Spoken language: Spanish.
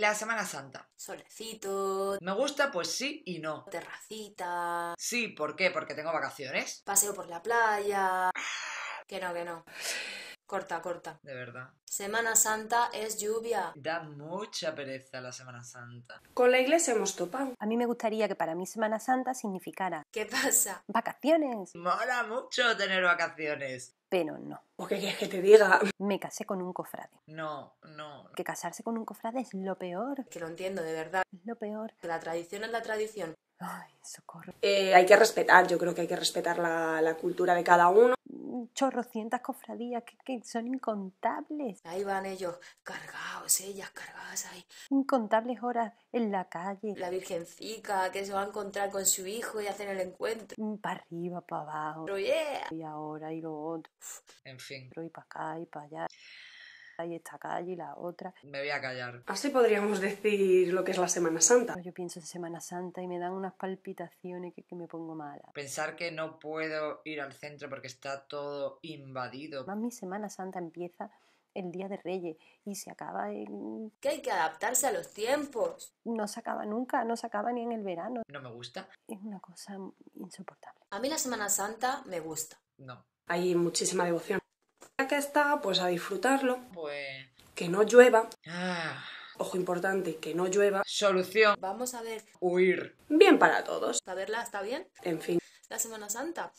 La Semana Santa. Solecito. Me gusta, pues sí y no. Terracita. Sí, ¿por qué? Porque tengo vacaciones. Paseo por la playa. Que no, que no. Corta, corta. De verdad. Semana Santa es lluvia. Da mucha pereza la Semana Santa. Con la iglesia hemos topado. A mí me gustaría que para mí Semana Santa significara. ¿Qué pasa? Vacaciones. Mola mucho tener vacaciones. Pero no. ¿O qué quieres que te diga? Me casé con un cofrade. No, no. Que casarse con un cofrade es lo peor. Que lo entiendo, de verdad. Es lo peor. Que la tradición es la tradición. Ay, socorro. Eh, hay que respetar, yo creo que hay que respetar la, la cultura de cada uno chorrocientas cofradías que, son incontables. Ahí van ellos cargados, ellas cargadas ahí. Incontables horas en la calle. La virgencica que se va a encontrar con su hijo y hacer el encuentro. Mm, para arriba, para abajo. Y ahora y lo otro. En fin. Y para acá y para allá y esta calle y la otra. Me voy a callar. Así podríamos decir lo que es la Semana Santa. Yo pienso en Semana Santa y me dan unas palpitaciones que, que me pongo mala. Pensar que no puedo ir al centro porque está todo invadido. Más mi Semana Santa empieza el Día de Reyes y se acaba en... Que hay que adaptarse a los tiempos. No se acaba nunca, no se acaba ni en el verano. No me gusta. Es una cosa insoportable. A mí la Semana Santa me gusta. No. Hay muchísima devoción que está, pues a disfrutarlo. Pues... Que no llueva. Ah. Ojo importante, que no llueva. Solución. Vamos a ver. Huir. Bien para todos. Saberla está bien. En fin. La Semana Santa.